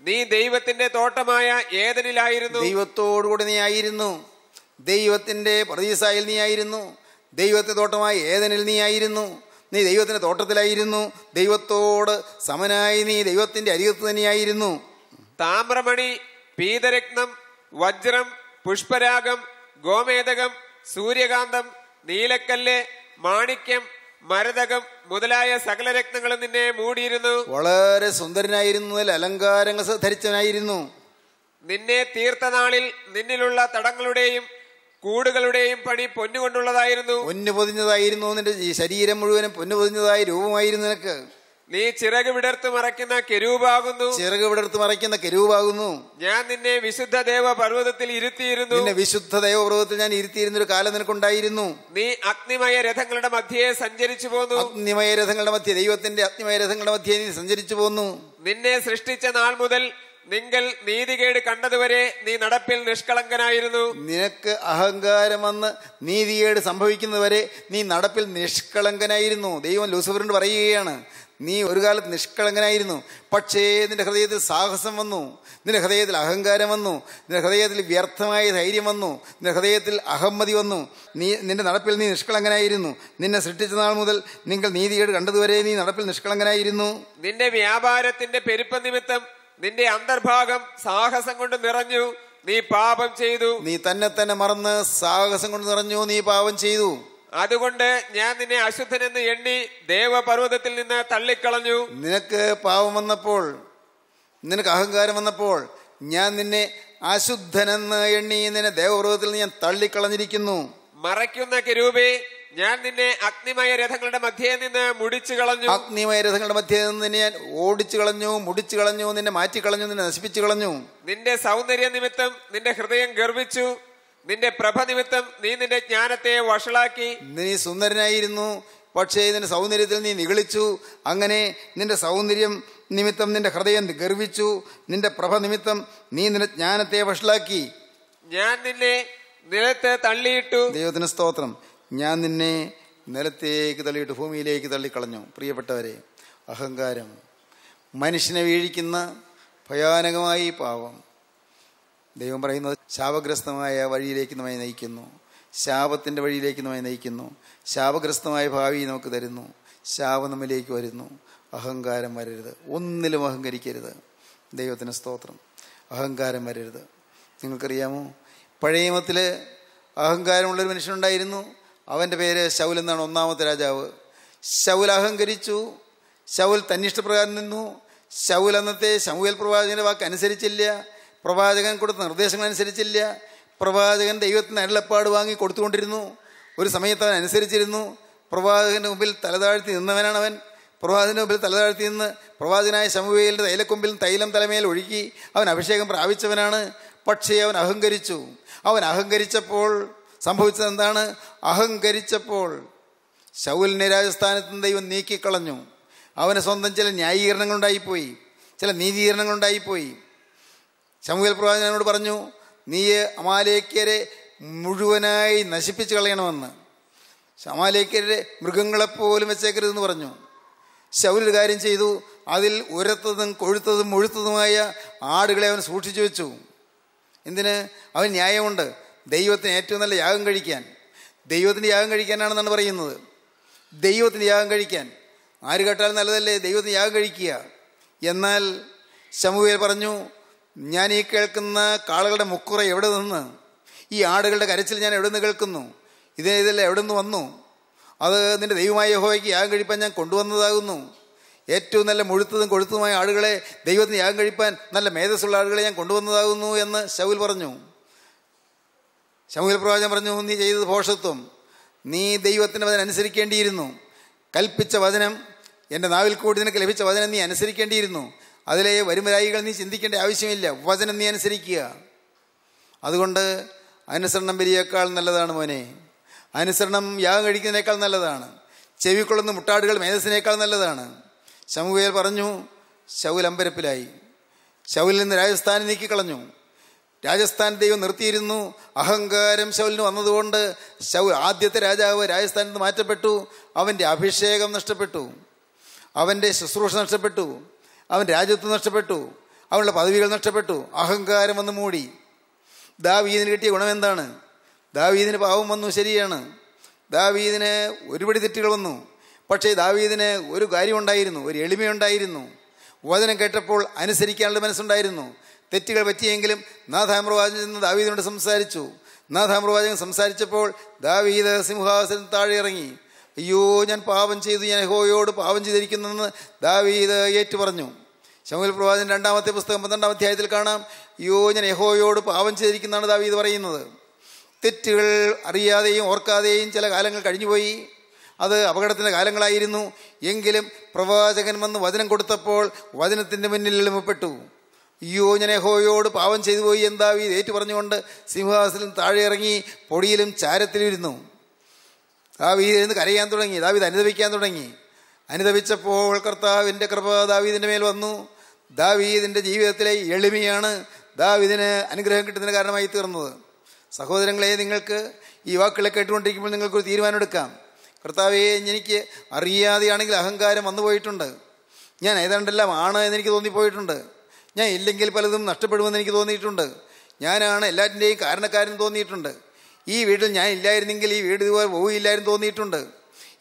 നീ ദൈവത്തിന്റെ തോട്ടമായ ഏതനിലായിരുന്നു ദൈവത്തോടുകൂടി നീ ആയിരുന്നു ദൈവത്തിന്റെ പ്രതിസായിൽ നീ ആയിരുന്നു ദൈവത്തെ തോട്ടമായ ഏതനിൽ നീ ആയിരുന്നു നീ ദൈവത്തിന്റെ തോട്ടത്തിലായിരുന്നു ദൈവത്തോട് സമനായി നീ ദൈവത്തിന്റെ അരികത്ത് തന്നെയായിരുന്നു താമ്രമണി പീതരത്നം വജ്രം പുഷ്പരാഗം ഗോമേതകം സൂര്യകാന്തം നീലക്കല്ല് മാണിക്യം മരതകം മുതലായ സകല രത്നങ്ങളും നിന്നെ മൂടിയിരുന്നു വളരെ സുന്ദരനായിരുന്നു അലങ്കാരങ്ങൾ ധരിച്ചനായിരുന്നു നിന്നെ തീർത്ത നാളിൽ നിന്നിലുള്ള തടങ്ങളുടെയും കൂടുകളുടെയും പണി പൊന്നുകൊണ്ടുള്ളതായിരുന്നു പൊന്നു പൊതിഞ്ഞതായിരുന്നു നിന്റെ ശരീരം മുഴുവനും പൊന്നു പൊതിഞ്ഞതായ രൂപമായിരുന്നു നിനക്ക് നീ ചിറക് വിടർത്ത് മറയ്ക്കുന്ന കെരൂപാകുന്നു ചിറക് വിടർത്ത് മറയ്ക്കുന്ന കെരൂപാകുന്നു ഞാൻ നിന്നെ വിശുദ്ധ ദേവ പർവ്വതത്തിൽ ഇരുത്തിയിരുന്നു നിന്നെ വിശുദ്ധ ദേവ പർവ്വതത്തിൽ ഞാൻ ഇരുത്തിയിരുന്ന ഒരു കാലം നിനക്കുണ്ടായിരുന്നു നീ അഗ്നിമയ രഥങ്ങളുടെ മധ്യയെ സഞ്ചരിച്ചു പോന്നു അഗ്നിമയ രഥങ്ങളുടെ മധ്യ ദൈവത്തിന്റെ അഗ്നിമയ രഥങ്ങളുടെ മധ്യയെ നീ സഞ്ചരിച്ചു പോന്നു നിന്നെ സൃഷ്ടിച്ച നാൾ മുതൽ നിങ്ങൾ നീതികേട് കണ്ടതുവരെ നീ നടപ്പിൽ നിഷ്കളങ്കനായിരുന്നു നിനക്ക് അഹങ്കാരം വന്ന് നീതികേട് സംഭവിക്കുന്നതുവരെ നീ നടപ്പിൽ നിഷ്കളങ്കനായിരുന്നു ദൈവം ലൂസിഫറിനോട് പറയുകയാണ് നീ ഒരു കാലത്ത് നിഷ്കളങ്കനായിരുന്നു പക്ഷേ നിന്റെ ഹൃദയത്തിൽ സാഹസം വന്നു നിന്റെ ഹൃദയത്തിൽ അഹങ്കാരം വന്നു നിന്റെ ഹൃദയത്തിൽ വ്യർത്ഥമായ ധൈര്യം വന്നു നിന്റെ ഹൃദയത്തിൽ അഹമ്മതി വന്നു നീ നിന്റെ നടപ്പിൽ നീ നിഷ്കളങ്കനായിരുന്നു നിന്നെ സൃഷ്ടിച്ച നാൾ മുതൽ നിങ്ങൾ നീതികേട് കണ്ടതുവരെ നീ നടപ്പിൽ നിഷ്കളങ്കനായിരുന്നു നിന്റെ വ്യാപാരത്തിന്റെ പെരുപ്പ നിമിത്തം നിന്റെ അന്തർഭാഗം സാഹസം കൊണ്ട് നിറഞ്ഞു നീ പാപം ചെയ്തു നീ തന്നെ തന്നെ മറന്ന് സാഹസം കൊണ്ട് നിറഞ്ഞു നീ പാപം ചെയ്തു അതുകൊണ്ട് ഞാൻ നിന്നെ അശുദ്ധനെന്ന് എണ്ണി ദേവപർവ്വതത്തിൽ നിന്ന് തള്ളിക്കളഞ്ഞു നിനക്ക് പാപം വന്നപ്പോൾ നിനക്ക് അഹങ്കാരം വന്നപ്പോൾ ഞാൻ നിന്നെ അശുദ്ധനെന്ന് എണ്ണി നിന്നെ ദേവപർവ്വതത്തിൽ ഞാൻ തള്ളിക്കളഞ്ഞിരിക്കുന്നു മറയ്ക്കുന്ന കിരൂപേ ഞാൻ നിന്നെ അഗ്നിമയ രഥങ്ങളുടെ മധ്യേ നിന്ന് മുടിച്ചു കളഞ്ഞു അഗ്നിമയ രഥങ്ങളുടെ മധ്യേ നിന്ന് നിന്നെ ഞാൻ ഓടിച്ചു കളഞ്ഞു മുടിച്ചു കളഞ്ഞു നിന്നെ മാറ്റി കളഞ്ഞു നിന്നെ നശിപ്പിച്ചു കളഞ്ഞു നിന്റെ സൗന്ദര്യ നിമിത്തം നിന്റെ ഹൃദയം ഗർഭിച്ചു നിന്റെ പ്രഭ നിമിത്തം നീ നിന്റെ ജ്ഞാനത്തെ വഷളാക്കി നീ സുന്ദരനായിരുന്നു പക്ഷേ നിന്റെ സൗന്ദര്യത്തിൽ നീ നികളിച്ചു അങ്ങനെ നിന്റെ സൗന്ദര്യം നിമിത്തം നിന്റെ ഹൃദയം ഗർവിച്ചു നിന്റെ പ്രഭ നിമിത്തം നീ നിന്റെ ജ്ഞാനത്തെ വഷളാക്കി ഞാൻ നിന്നെ നിലത്തെ തള്ളിയിട്ടു ദൈവത്തിന് സ്തോത്രം ഞാൻ നിന്നെ നിലത്തേക്ക് തള്ളിയിട്ട് ഭൂമിയിലേക്ക് തള്ളിക്കളഞ്ഞു പ്രിയപ്പെട്ടവരെ അഹങ്കാരം മനുഷ്യനെ വീഴിക്കുന്ന ഭയാനകമായി പാവം ദൈവം പറയുന്നത് ശാപഗ്രസ്തമായ വഴിയിലേക്ക് നമ്മെ നയിക്കുന്നു ശാപത്തിൻ്റെ വഴിയിലേക്ക് നമ്മെ നയിക്കുന്നു ശാപഗ്രസ്തമായ ഭാവി നമുക്ക് തരുന്നു ശാപം നമ്മിലേക്ക് വരുന്നു അഹങ്കാരം വരരുത് ഒന്നിലും അഹങ്കരിക്കരുത് ദൈവത്തിൻ്റെ സ്തോത്രം അഹങ്കാരം വരരുത് നിങ്ങൾക്കറിയാമോ പഴയമത്തിൽ അഹങ്കാരമുള്ളൊരു മനുഷ്യനുണ്ടായിരുന്നു അവൻ്റെ പേര് ശൗൽ എന്നാണ് ഒന്നാമത്തെ രാജാവ് ശൗൽ അഹങ്കരിച്ചു ശൗൽ തന്നിഷ്ടപ്രകാരം നിന്നു ശൗൽ അന്നത്തെ ശമുവേൽ പ്രവാചകൻ്റെ വാക്ക് അനുസരിച്ചില്ല പ്രവാചകൻ കൊടുത്ത നിർദ്ദേശങ്ങൾ അനുസരിച്ചില്ല പ്രവാചകൻ ദൈവത്തിന് അരുളപ്പാട് വാങ്ങി കൊടുത്തുകൊണ്ടിരുന്നു ഒരു സമയത്ത് അവൻ അനുസരിച്ചിരുന്നു പ്രവാചകൻ്റെ മുമ്പിൽ തലതാഴ്ത്തി നിന്നവനാണ് അവൻ പ്രവാചകൻ്റെ മുമ്പിൽ തലതാഴ്ത്തി നിന്ന് പ്രവാചകനായ ശമുവേലിൻ്റെ തൈലക്കൊമ്പിൽ തൈലം തലമേൽ ഒഴുക്കി അവൻ അഭിഷേകം പ്രാപിച്ചവനാണ് പക്ഷേ അവൻ അഹങ്കരിച്ചു അവൻ അഹങ്കരിച്ചപ്പോൾ സംഭവിച്ചത് എന്താണ് അഹങ്കരിച്ചപ്പോൾ ശൗലിനെ രാജസ്ഥാനത്ത് ദൈവം നീക്കിക്കളഞ്ഞു അവന് സ്വന്തം ചില ന്യായീകരണങ്ങളുണ്ടായിപ്പോയി ചില നീതീകരണങ്ങളുണ്ടായിപ്പോയി ശമുഖൽ പ്രവാചനോട് പറഞ്ഞു നീയെ അമാലേക്കരെ മുഴുവനായി നശിപ്പിച്ച് കളയണമെന്ന് അമാലേക്കരെ മൃഗങ്ങളെപ്പോലും വെച്ചേക്കരുതെന്ന് പറഞ്ഞു ശൗലിൽ കാര്യം ചെയ്തു അതിൽ ഉരത്തതും കൊഴുത്തതും മുഴുത്തതുമായ ആടുകളെ അവൻ സൂക്ഷിച്ചു വെച്ചു എന്തിന് അവൻ ന്യായമുണ്ട് ദൈവത്തിന് ഏറ്റവും നല്ല യാഗം കഴിക്കാൻ ദൈവത്തിൻ്റെ യാഗം കഴിക്കാനാണെന്നാണ് പറയുന്നത് ദൈവത്തിൻ്റെ യാഗം കഴിക്കാൻ ആര് കേട്ടാൽ നല്ലതല്ലേ ദൈവത്തിന് യാഗം കഴിക്കുക എന്നാൽ ശമുവേൽ പറഞ്ഞു ഞാൻ ഈ കേൾക്കുന്ന കാളുകളുടെ മുക്കുറ എവിടെ നിന്ന് ഈ ആടുകളുടെ കരച്ചിൽ ഞാൻ എവിടെ നിന്ന് കേൾക്കുന്നു ഇതേ ഇതെല്ലാം എവിടെ നിന്ന് വന്നു അത് നിൻ്റെ ദൈവമായ ഹോയ്ക്ക് യാഗം കഴിപ്പാൻ ഞാൻ കൊണ്ടുവന്നതാകുന്നു ഏറ്റവും നല്ല മുഴുത്തതും കൊഴുത്തതുമായ ആടുകളെ ദൈവത്തിന് യാഗം കഴിപ്പാൻ നല്ല മേധസ്സുള്ള ആടുകളെ ഞാൻ കൊണ്ടുവന്നതാകുന്നു എന്ന് ശൗൽ പറഞ്ഞു ശമുഹിൽ പ്രവാചകൻ പറഞ്ഞു നീ ചെയ്തത് ഭോഷത്വം നീ ദൈവത്തിൻ്റെ വചനം അനുസരിക്കേണ്ടിയിരുന്നു കൽപ്പിച്ച വചനം എൻ്റെ നാവിൽ കൂടി നിനക്ക് ലഭിച്ച വചനം നീ അനുസരിക്കേണ്ടിയിരുന്നു അതിലെ വരുമരായികൾ നീ ചിന്തിക്കേണ്ട ആവശ്യമില്ല വചനം നീ അനുസരിക്കുക അതുകൊണ്ട് അനുസരണം വലിയേക്കാൾ നല്ലതാണ് മോനെ അനുസരണം യാഗം കഴിക്കുന്നതിനേക്കാൾ നല്ലതാണ് ചെവിക്കൊള്ളുന്ന മുട്ടാടുകൾ മേധസ്സിനേക്കാൾ നല്ലതാണ് ശമുവേൽ പറഞ്ഞു ശൗൽ അമ്പരപ്പിലായി ശൗലിൽ നിന്ന് രാജസ്ഥാനം നീക്കിക്കളഞ്ഞു രാജസ്ഥാൻ ദൈവം നിർത്തിയിരുന്നു അഹങ്കാരം ശൗലിന് വന്നതുകൊണ്ട് ശൗ ആദ്യത്തെ രാജാവ് രാജസ്ഥാനിൽ നിന്ന് മാറ്റപ്പെട്ടു അവൻ്റെ അഭിഷേകം നഷ്ടപ്പെട്ടു അവൻ്റെ ശുശ്രൂഷ നഷ്ടപ്പെട്ടു അവൻ രാജ്യത്വം നഷ്ടപ്പെട്ടു അവനുള്ള പദവികൾ നഷ്ടപ്പെട്ടു അഹങ്കാരം വന്ന് മൂടി ദാവീദിന് കിട്ടിയ ഗുണം എന്താണ് ദാവീദിന് പാവം വന്നു ശരിയാണ് ദാവീദിന് ഒരുപടി തെറ്റുകൾ വന്നു പക്ഷേ ദാവീദിന് ഒരു കാര്യമുണ്ടായിരുന്നു ഒരു എളിമയുണ്ടായിരുന്നു വചനം കേട്ടപ്പോൾ അനുസരിക്കാനുള്ള മനസ്സുണ്ടായിരുന്നു തെറ്റുകൾ പറ്റിയെങ്കിലും നാഥാമ്രവാചകൻ ദാവീദിനോട് സംസാരിച്ചു നാഥാമ്രവാചകൻ സംസാരിച്ചപ്പോൾ ദാവീദ് സിംഹാസനം താഴെ ഇറങ്ങി അയ്യോ ഞാൻ പാപം ചെയ്തു ഞാൻ ഹോയോട് പാപം ചെയ്തിരിക്കുന്നതെന്ന് ദാവീദ് ഏറ്റു പറഞ്ഞു ശമുൽ പ്രവാചൻ രണ്ടാമത്തെ പുസ്തകം പന്ത്രണ്ടാം അധ്യായത്തിൽ കാണാം അയ്യോ ഞാൻ യഹോയോട് പാപം ചെയ്തിരിക്കുന്നതാണ് ദാവീദ് പറയുന്നത് തെറ്റുകൾ അറിയാതെയും ഓർക്കാതെയും ചില കാലങ്ങൾ കഴിഞ്ഞുപോയി അത് അപകടത്തിൻ്റെ കാലങ്ങളായിരുന്നു എങ്കിലും പ്രവാചകൻ വന്ന് വചനം കൊടുത്തപ്പോൾ വചനത്തിൻ്റെ മുന്നിൽ എളിമപ്പെട്ടു അയ്യോ ജനഹോയോട് പാവം ചെയ്തു പോയി എന്താവി ഏറ്റു പറഞ്ഞുകൊണ്ട് സിംഹാസനം താഴെ ഇറങ്ങി പൊടിയിലും ചാരത്തിലും ഇരുന്നു എന്ന് കരയാൻ തുടങ്ങി ദാവീദ് അനുദപിക്കാൻ തുടങ്ങി അനുദപിച്ചപ്പോൾ കർത്താവിൻ്റെ കൃപ ദാവീദിൻ്റെ മേൽ വന്നു ദാവീദിൻ്റെ ജീവിതത്തിലെ എളിമയാണ് ദാവീദിന് അനുഗ്രഹം കിട്ടുന്നതിന് കാരണമായി തീർന്നത് സഹോദരങ്ങളെ നിങ്ങൾക്ക് ഈ വാക്കുകളെ കേട്ടുകൊണ്ടിരിക്കുമ്പോൾ നിങ്ങൾക്കൊരു തീരുമാനമെടുക്കാം കർത്താവേ എനിക്ക് അറിയാതെയാണെങ്കിൽ അഹങ്കാരം വന്നുപോയിട്ടുണ്ട് ഞാൻ ഏതാണ്ടെല്ലാം ആണ് എന്നെനിക്ക് തോന്നിപ്പോയിട്ടുണ്ട് ഞാൻ ഇല്ലെങ്കിൽ പലതും നഷ്ടപ്പെടുമെന്ന് എനിക്ക് തോന്നിയിട്ടുണ്ട് ഞാനാണ് എല്ലാറ്റിൻ്റെയും കാരണക്കാരൻ തോന്നിയിട്ടുണ്ട് ഈ വീട്ടിൽ ഞാൻ ഇല്ലായിരുന്നെങ്കിൽ ഈ വീട് ഇതുപോലെ പോവുകയില്ലായിരുന്നു തോന്നിയിട്ടുണ്ട്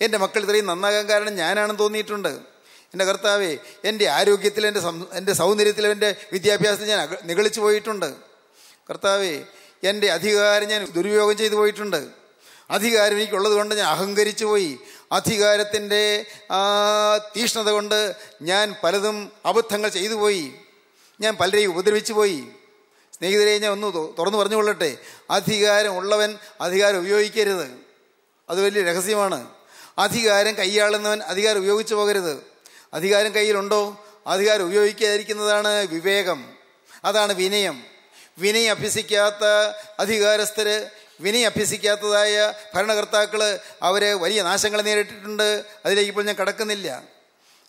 എൻ്റെ മക്കൾ ഇത്രയും നന്നാകാൻ കാരണം ഞാനാണെന്ന് തോന്നിയിട്ടുണ്ട് എൻ്റെ കർത്താവേ എൻ്റെ ആരോഗ്യത്തിൽ എൻ്റെ സം എൻ്റെ സൗന്ദര്യത്തിൽ എൻ്റെ വിദ്യാഭ്യാസത്തിൽ ഞാൻ നികളിച്ചു പോയിട്ടുണ്ട് കർത്താവേ എൻ്റെ അധികാരം ഞാൻ ദുരുപയോഗം ചെയ്തു പോയിട്ടുണ്ട് അധികാരം എനിക്കുള്ളത് കൊണ്ട് ഞാൻ അഹങ്കരിച്ചു പോയി അധികാരത്തിൻ്റെ ആ തീഷ്ണത കൊണ്ട് ഞാൻ പലതും അബദ്ധങ്ങൾ ചെയ്തു പോയി ഞാൻ പലരെയും ഉപദ്രവിച്ചു പോയി സ്നേഹിതരെ ഞാൻ ഒന്ന് തുറന്നു പറഞ്ഞു അധികാരം ഉള്ളവൻ അധികാരം ഉപയോഗിക്കരുത് അത് വലിയ രഹസ്യമാണ് അധികാരം കൈയാളുന്നവൻ അധികാരം ഉപയോഗിച്ചു പോകരുത് അധികാരം കയ്യിലുണ്ടോ അധികാരം ഉപയോഗിക്കാതിരിക്കുന്നതാണ് വിവേകം അതാണ് വിനയം വിനയം അഭ്യസിക്കാത്ത അധികാരസ്ഥർ വിനയം അഭ്യസിക്കാത്തതായ ഭരണകർത്താക്കൾ അവരെ വലിയ നാശങ്ങൾ നേരിട്ടിട്ടുണ്ട് അതിലേക്ക് ഇപ്പോൾ ഞാൻ കടക്കുന്നില്ല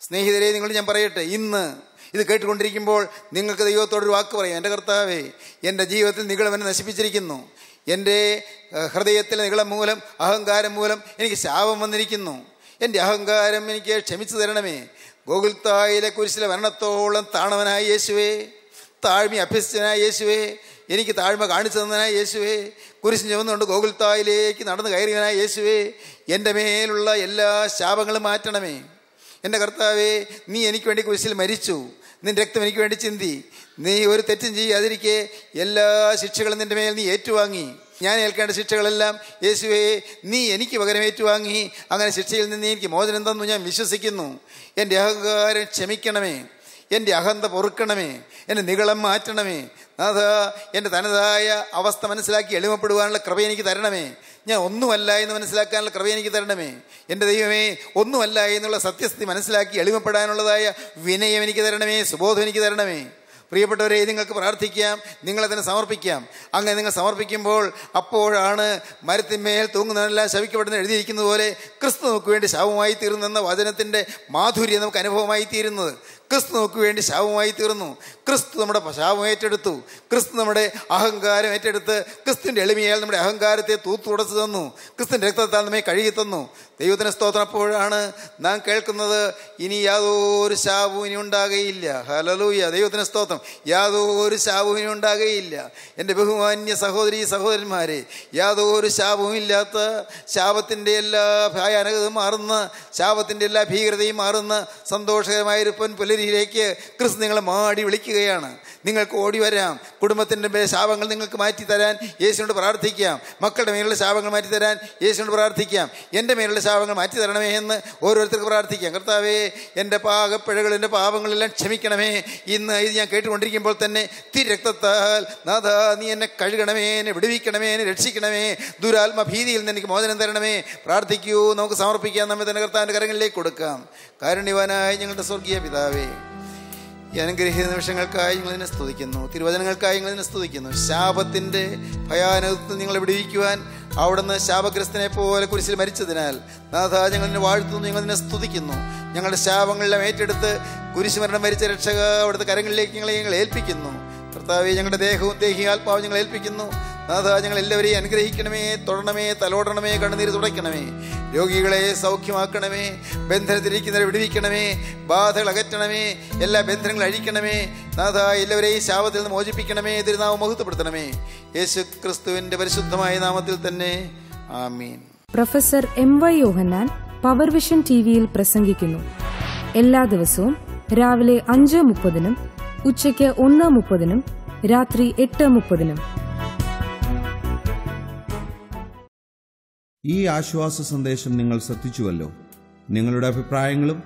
സ്നേഹിതരെ നിങ്ങൾ ഞാൻ പറയട്ടെ ഇന്ന് ഇത് കേട്ടുകൊണ്ടിരിക്കുമ്പോൾ നിങ്ങൾക്ക് ദൈവത്തോടൊരു വാക്ക് പറയാം എൻ്റെ കർത്താവേ എൻ്റെ ജീവിതത്തിൽ നികളവനെ നശിപ്പിച്ചിരിക്കുന്നു എൻ്റെ ഹൃദയത്തിലെ നികളം മൂലം അഹങ്കാരം മൂലം എനിക്ക് ശാപം വന്നിരിക്കുന്നു എൻ്റെ അഹങ്കാരം എനിക്ക് ക്ഷമിച്ചു തരണമേ ഗോകുൽത്തായിലെ കുരിശിലെ മരണത്തോളം താണവനായ യേശുവേ താഴ്മ അഭ്യസിച്ചനായ യേശുവേ എനിക്ക് താഴ്മ കാണിച്ചു തന്നതിനായ യേശുവേ കുരിശ് ചുമന്നുകൊണ്ട് ഗോകുൽത്തായിലേക്ക് നടന്നു കയറിയവനായ യേശുവേ എൻ്റെ മേലുള്ള എല്ലാ ശാപങ്ങളും മാറ്റണമേ എൻ്റെ കർത്താവേ നീ എനിക്ക് വേണ്ടി കുരിശിൽ മരിച്ചു നിൻ്റെ രക്തം എനിക്ക് വേണ്ടി ചിന്തി നീ ഒരു തെറ്റും ചെയ്യാതിരിക്കെ എല്ലാ ശിക്ഷകളും നിൻ്റെ മേൽ നീ ഏറ്റുവാങ്ങി ഞാൻ ഏൽക്കേണ്ട ശിക്ഷകളെല്ലാം യേശുവേ നീ എനിക്ക് പകരം ഏറ്റുവാങ്ങി അങ്ങനെ ശിക്ഷയിൽ നിന്ന് എനിക്ക് മോചനം തന്നു ഞാൻ വിശ്വസിക്കുന്നു എൻ്റെ അഹങ്കാരം ക്ഷമിക്കണമേ എൻ്റെ അഹന്ത പൊറുക്കണമേ എൻ്റെ നികളം മാറ്റണമേ നാഥ എൻ്റെ തനതായ അവസ്ഥ മനസ്സിലാക്കി എളിമപ്പെടുവാനുള്ള കൃപ എനിക്ക് തരണമേ ഞാൻ ഒന്നുമല്ല എന്ന് മനസ്സിലാക്കാനുള്ള കൃപ എനിക്ക് തരണമേ എൻ്റെ ദൈവമേ ഒന്നുമല്ല എന്നുള്ള സത്യസ്ഥിതി മനസ്സിലാക്കി എളിമപ്പെടാനുള്ളതായ വിനയം എനിക്ക് തരണമേ സുബോധം എനിക്ക് തരണമേ പ്രിയപ്പെട്ടവരെ നിങ്ങൾക്ക് പ്രാർത്ഥിക്കാം നിങ്ങളെ തന്നെ സമർപ്പിക്കാം അങ്ങനെ നിങ്ങൾ സമർപ്പിക്കുമ്പോൾ അപ്പോഴാണ് മരത്തിന്മേൽ തൂങ്ങുന്നതെല്ലാം ശവിക്കപ്പെടുന്ന എഴുതിയിരിക്കുന്നത് പോലെ ക്രിസ്തു നമുക്ക് വേണ്ടി ശാപമായി തീർന്നെന്ന വചനത്തിൻ്റെ മാധുര്യം നമുക്ക് അനുഭവമായി തീരുന്നത് ക്രിസ്തു നമുക്ക് വേണ്ടി ശാപമായി തീർന്നു ക്രിസ്തു നമ്മുടെ ശാപം ഏറ്റെടുത്തു ക്രിസ്തു നമ്മുടെ അഹങ്കാരം ഏറ്റെടുത്ത് ക്രിസ്തുവിൻ്റെ എളിമയാൽ നമ്മുടെ അഹങ്കാരത്തെ തൂത്തുടച്ചു തന്നു ക്രിസ്തുവിൻ്റെ രക്തത്താൽ നമ്മെ കഴുകി തന്നു ദൈവത്തിന് സ്തോത്രം അപ്പോഴാണ് നാം കേൾക്കുന്നത് ഇനി യാതൊരു ശാപവും ഇനി ഉണ്ടാകുകയില്ല ഹലലൂയ ദൈവത്തിന് സ്തോത്രം യാതൊരു ശാപവും ഇനി ഉണ്ടാകുകയില്ല എൻ്റെ ബഹുമാന്യ സഹോദരി സഹോദരന്മാരെ യാതൊരു ശാപവും ഇല്ലാത്ത ശാപത്തിൻ്റെ എല്ലാ ഭയാനകതും മാറുന്ന ശാപത്തിൻ്റെ എല്ലാ ഭീകരതയും മാറുന്ന സന്തോഷകരമായിരുപ്പൻ പുലരി ഉന്നതിയിലേക്ക് ക്രിസ്തു നിങ്ങളെ മാടി വിളിക്കുകയാണ് നിങ്ങൾക്ക് ഓടി വരാം കുടുംബത്തിൻ്റെ മേലെ ശാപങ്ങൾ നിങ്ങൾക്ക് മാറ്റി തരാൻ യേശുവിനോട് പ്രാർത്ഥിക്കാം മക്കളുടെ മേലുള്ള ശാപങ്ങൾ മാറ്റി തരാൻ യേശുവിനോട് പ്രാർത്ഥിക്കാം എൻ്റെ മേലുള്ള ശാപങ്ങൾ മാറ്റി തരണമേ എന്ന് ഓരോരുത്തർക്ക് പ്രാർത്ഥിക്കാം കർത്താവേ എൻ്റെ പാകപ്പിഴകൾ എൻ്റെ പാപങ്ങളെല്ലാം ക്ഷമിക്കണമേ ഇന്ന് ഇത് ഞാൻ കേട്ടുകൊണ്ടിരിക്കുമ്പോൾ തന്നെ തിരക്തത്താൽ നാഥാ നീ എന്നെ കഴുകണമേ എന്നെ വിടുവിക്കണമേ എന്നെ രക്ഷിക്കണമേ ദുരാത്മ ഭീതിയിൽ നിന്ന് എനിക്ക് മോചനം തരണമേ പ്രാർത്ഥിക്കൂ നമുക്ക് സമർപ്പിക്കാം നമ്മെ തന്നെ കർത്താവിൻ്റെ കരങ്ങളിലേക്ക് കൊടുക്കാം കാരുണ്യവാനായി ഞങ്ങളുടെ സ്വർഗീയ പിതാവേ ഈ അനുഗ്രഹീത നിമിഷങ്ങൾക്കായി നിങ്ങളതിനെ സ്തുതിക്കുന്നു തിരുവചനങ്ങൾക്കായി നിങ്ങളതിനെ സ്തുതിക്കുന്നു ശാപത്തിൻ്റെ ഭയാനകത്വം നിങ്ങളെ വിടിയിക്കുവാൻ അവിടുന്ന് ശാപഗ്രസ്തനെ പോലെ കുരിശിൽ മരിച്ചതിനാൽ നാഥ ഞങ്ങളിനെ വാഴ്ത്തുന്നു ഞങ്ങളിനെ സ്തുതിക്കുന്നു ഞങ്ങളുടെ ശാപങ്ങളിലെ ഏറ്റെടുത്ത് കുരിശ് മരണം മരിച്ച രക്ഷക അവിടുത്തെ കരങ്ങളിലേക്ക് ഞങ്ങളെ ഞങ്ങൾ ഏൽപ്പിക്കുന്നു കർത്താവ് ഞങ്ങളുടെ ദേഹവും ദേഹി ആത്മാവും ഞങ്ങൾ ഏൽപ്പിക്കുന്നു നാഥ ഞങ്ങൾ എല്ലാവരെയും അനുഗ്രഹിക്കണമേ തൊടണമേ തലോടണമേ കണ്ണുനീര് തുടയ്ക്കണമേ രോഗികളെ സൗഖ്യമാക്കണമേ ബന്ധനത്തിലിരിക്കുന്നവരെ വിടുവിക്കണമേ ബാധകൾ അകറ്റണമേ എല്ലാ ബന്ധനങ്ങളും അഴിക്കണമേ നാഥ എല്ലാവരെയും ശാപത്തിൽ നിന്ന് മോചിപ്പിക്കണമേ തിരുനാവ് മഹത്വപ്പെടുത്തണമേ യേശു ക്രിസ്തുവിന്റെ പരിശുദ്ധമായ നാമത്തിൽ തന്നെ ആമീൻ professor M Y Yohannan power vision T വിയിൽ പ്രസംഗിക്കുന്നു എല്ലാ ദിവസവും രാവിലെ അഞ്ച് മുപ്പതിനും ഉച്ചയ്ക്ക് ഒന്ന് മുപ്പതിനും രാത്രി എട്ട് മുപ്പതിനും ഈ ആശ്വാസ സന്ദേശം നിങ്ങൾ ശ്രദ്ധിച്ചുവല്ലോ നിങ്ങളുടെ അഭിപ്രായങ്ങളും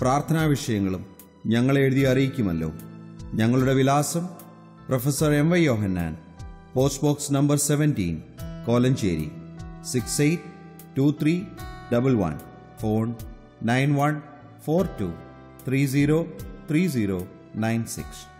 പ്രാർത്ഥനാ വിഷയങ്ങളും ഞങ്ങളെ എഴുതി അറിയിക്കുമല്ലോ ഞങ്ങളുടെ വിലാസം professor M Y Yohannan post box number seventeen Kolenchery six eight two three double one phone nine one four two three zero three zero nine six